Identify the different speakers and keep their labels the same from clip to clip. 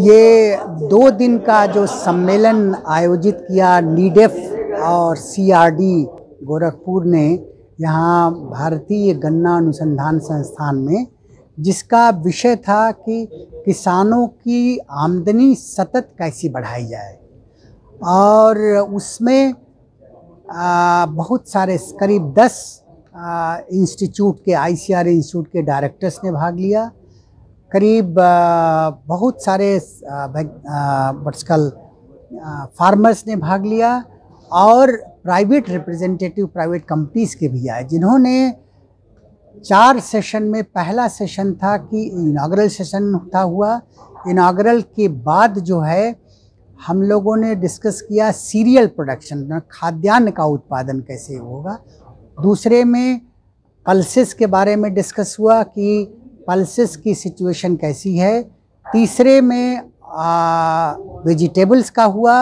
Speaker 1: ये दो दिन का जो सम्मेलन आयोजित किया नीडेफ और सीआरडी गोरखपुर ने यहाँ भारतीय गन्ना अनुसंधान संस्थान में जिसका विषय था कि किसानों की आमदनी सतत कैसी बढ़ाई जाए और उसमें बहुत सारे करीब दस इंस्टीट्यूट के आईसीआर इंस्टीट्यूट के डायरेक्टर्स ने भाग लिया करीब बहुत सारे बटस्कल फार्मर्स ने भाग लिया और प्राइवेट रिप्रेजेंटेटिव प्राइवेट कंपनीज के भी आए जिन्होंने चार सेशन में पहला सेशन था कि इनाग्रल सेशन था हुआ इनाग्रल के बाद जो है हम लोगों ने डिस्कस किया सीरियल प्रोडक्शन खाद्यान्न का उत्पादन कैसे होगा दूसरे में पल्सिस के बारे में डिस्कस हुआ कि पल्सेस की सिचुएशन कैसी है तीसरे में वेजिटेबल्स का हुआ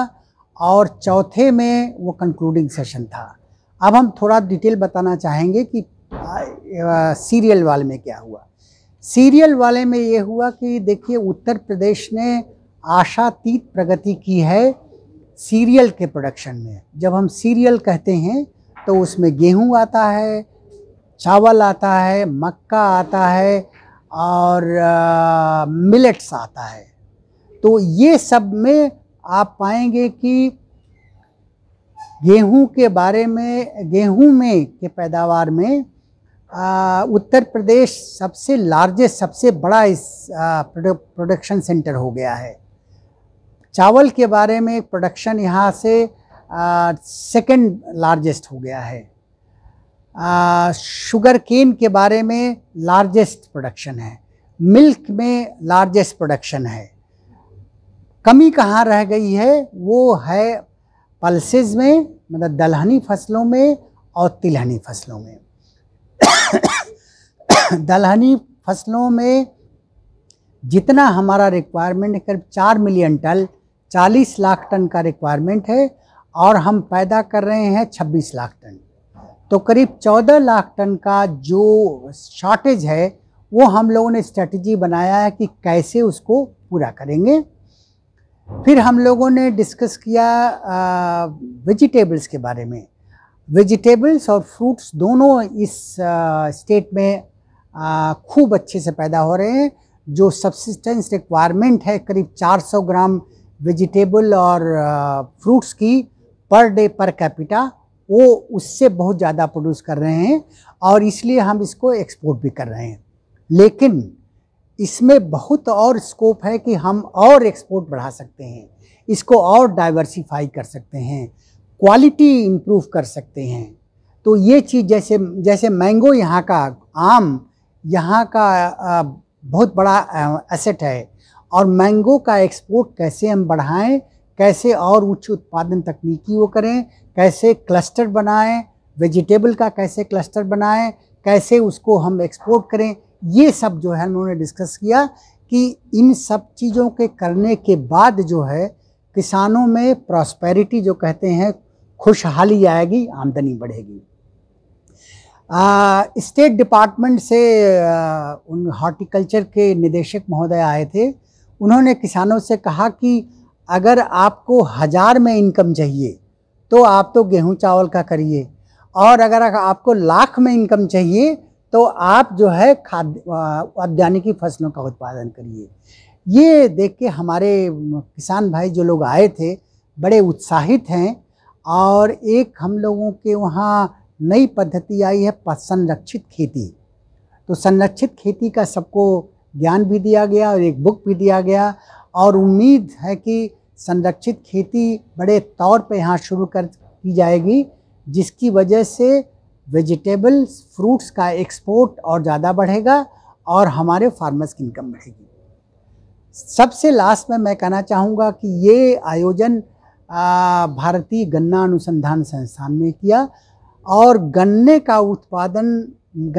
Speaker 1: और चौथे में वो कंक्लूडिंग सेशन था अब हम थोड़ा डिटेल बताना चाहेंगे कि सीरियल वाले में क्या हुआ सीरियल वाले में ये हुआ कि देखिए उत्तर प्रदेश ने आशातीत प्रगति की है सीरियल के प्रोडक्शन में जब हम सीरियल कहते हैं तो उसमें गेहूं आता है चावल आता है मक्का आता है और मिलेट्स आता है तो ये सब में आप पाएंगे कि गेहूं के बारे में गेहूं में के पैदावार में आ, उत्तर प्रदेश सबसे लार्जेस्ट सबसे बड़ा इस प्रोडक्शन सेंटर हो गया है चावल के बारे में प्रोडक्शन यहाँ से सेकंड लार्जेस्ट हो गया है शुगर केन के बारे में लार्जेस्ट प्रोडक्शन है मिल्क में लार्जेस्ट प्रोडक्शन है कमी कहाँ रह गई है वो है पल्सेज में मतलब दलहनी फसलों में और तिलहनी फसलों में दलहनी फसलों में जितना हमारा रिक्वायरमेंट है करीब चार मिलियन टन चालीस लाख टन का रिक्वायरमेंट है और हम पैदा कर रहे हैं छब्बीस लाख टन तो करीब 14 लाख टन का जो शॉर्टेज है वो हम लोगों ने स्ट्रेटजी बनाया है कि कैसे उसको पूरा करेंगे फिर हम लोगों ने डिस्कस किया वेजिटेबल्स के बारे में वेजिटेबल्स और फ्रूट्स दोनों इस स्टेट में खूब अच्छे से पैदा हो रहे हैं जो सब्सिस्टेंस रिक्वायरमेंट है करीब 400 ग्राम वेजिटेबल और फ्रूट्स की पर डे पर कैपिटा वो उससे बहुत ज़्यादा प्रोड्यूस कर रहे हैं और इसलिए हम इसको एक्सपोर्ट भी कर रहे हैं लेकिन इसमें बहुत और स्कोप है कि हम और एक्सपोर्ट बढ़ा सकते हैं इसको और डाइवर्सिफाई कर सकते हैं क्वालिटी इम्प्रूव कर सकते हैं तो ये चीज़ जैसे जैसे मैंगो यहाँ का आम यहाँ का बहुत बड़ा एसेट है और मैंगो का एक्सपोर्ट कैसे हम बढ़ाएं कैसे और उच्च उत्पादन तकनीकी वो करें कैसे क्लस्टर बनाएं वेजिटेबल का कैसे क्लस्टर बनाएं कैसे उसको हम एक्सपोर्ट करें ये सब जो है उन्होंने डिस्कस किया कि इन सब चीज़ों के करने के बाद जो है किसानों में प्रॉस्पेरिटी जो कहते हैं खुशहाली आएगी आमदनी बढ़ेगी स्टेट डिपार्टमेंट से आ, उन हॉर्टिकल्चर के निदेशक महोदय आए थे उन्होंने किसानों से कहा कि अगर आपको हज़ार में इनकम चाहिए तो आप तो गेहूं चावल का करिए और अगर आपको लाख में इनकम चाहिए तो आप जो है खाद्य उद्यानिक फसलों का उत्पादन करिए ये देख के हमारे किसान भाई जो लोग आए थे बड़े उत्साहित हैं और एक हम लोगों के वहाँ नई पद्धति आई है संरक्षित खेती तो संरक्षित खेती का सबको ज्ञान भी दिया गया और एक बुक भी दिया गया और उम्मीद है कि संरक्षित खेती बड़े तौर पे यहाँ शुरू कर की जाएगी जिसकी वजह से वेजिटेबल्स फ्रूट्स का एक्सपोर्ट और ज़्यादा बढ़ेगा और हमारे फार्मर्स की इनकम बढ़ेगी सबसे लास्ट में मैं कहना चाहूँगा कि ये आयोजन भारतीय गन्ना अनुसंधान संस्थान में किया और गन्ने का उत्पादन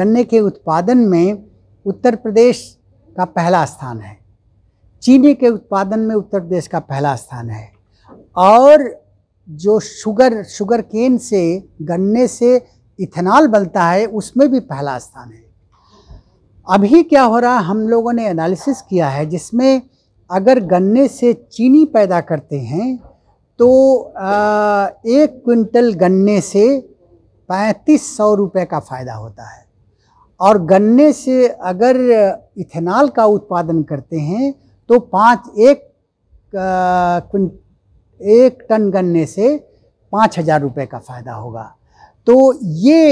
Speaker 1: गन्ने के उत्पादन में उत्तर प्रदेश का पहला स्थान है चीनी के उत्पादन में उत्तर प्रदेश का पहला स्थान है और जो शुगर शुगर केन से गन्ने से इथेनॉल बनता है उसमें भी पहला स्थान है अभी क्या हो रहा हम लोगों ने एनालिसिस किया है जिसमें अगर गन्ने से चीनी पैदा करते हैं तो आ, एक क्विंटल गन्ने से पैंतीस सौ रुपये का फ़ायदा होता है और गन्ने से अगर इथेनॉल का उत्पादन करते हैं तो पाँच एक एक टन गन्ने से पाँच हज़ार रुपये का फ़ायदा होगा तो ये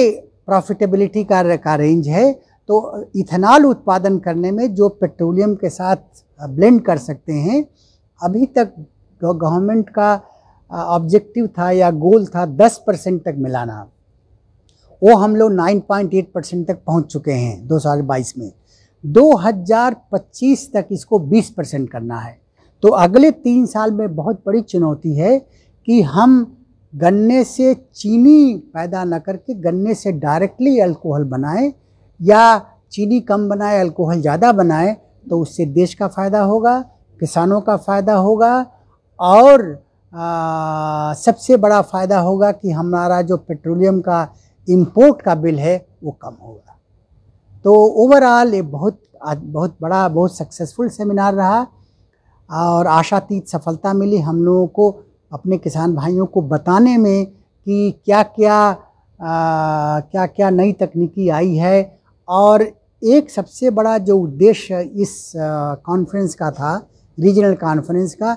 Speaker 1: प्रॉफिटेबिलिटी का का रेंज है तो इथेनॉल उत्पादन करने में जो पेट्रोलियम के साथ ब्लेंड कर सकते हैं अभी तक गवर्नमेंट का ऑब्जेक्टिव था या गोल था 10 परसेंट तक मिलाना वो हम लोग 9.8 परसेंट तक पहुंच चुके हैं बाईस में 2025 तक इसको 20 परसेंट करना है तो अगले तीन साल में बहुत बड़ी चुनौती है कि हम गन्ने से चीनी पैदा न करके गन्ने से डायरेक्टली अल्कोहल बनाएं या चीनी कम बनाए अल्कोहल ज़्यादा बनाए तो उससे देश का फ़ायदा होगा किसानों का फ़ायदा होगा और आ, सबसे बड़ा फ़ायदा होगा कि हमारा जो पेट्रोलियम का इम्पोर्ट का बिल है वो कम होगा तो ओवरऑल ये बहुत बहुत बड़ा बहुत सक्सेसफुल सेमिनार रहा और आशातीत सफलता मिली हम लोगों को अपने किसान भाइयों को बताने में कि क्या क्या आ, क्या क्या नई तकनीकी आई है और एक सबसे बड़ा जो उद्देश्य इस कॉन्फ्रेंस का था रीजनल कॉन्फ्रेंस का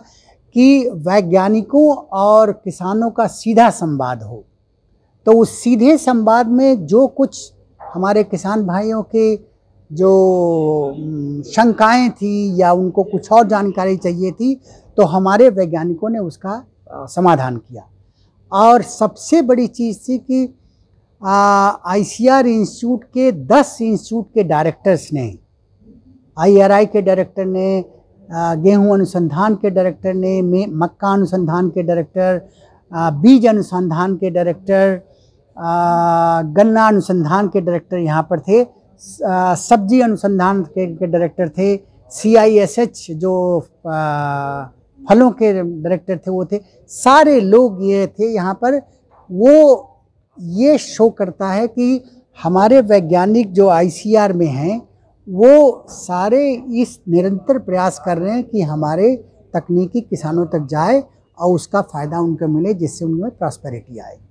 Speaker 1: कि वैज्ञानिकों और किसानों का सीधा संवाद हो तो उस सीधे संवाद में जो कुछ हमारे किसान भाइयों की जो शंकाएं थी या उनको कुछ और जानकारी चाहिए थी तो हमारे वैज्ञानिकों ने उसका समाधान किया और सबसे बड़ी चीज़ थी कि आईसीआर इंस्टीट्यूट के दस इंस्टीट्यूट के डायरेक्टर्स ने आईआरआई के डायरेक्टर ने गेहूं अनुसंधान के डायरेक्टर ने मक्का अनुसंधान के डायरेक्टर बीज अनुसंधान के डायरेक्टर गन्ना अनुसंधान के डायरेक्टर यहाँ पर थे सब्जी अनुसंधान के, के डायरेक्टर थे सीआईएसएच जो आ, फलों के डायरेक्टर थे वो थे सारे लोग ये थे यहाँ पर वो ये शो करता है कि हमारे वैज्ञानिक जो आईसीआर में हैं वो सारे इस निरंतर प्रयास कर रहे हैं कि हमारे तकनीकी किसानों तक जाए और उसका फ़ायदा उनको मिले जिससे उनमें प्रॉस्पेरिटी आए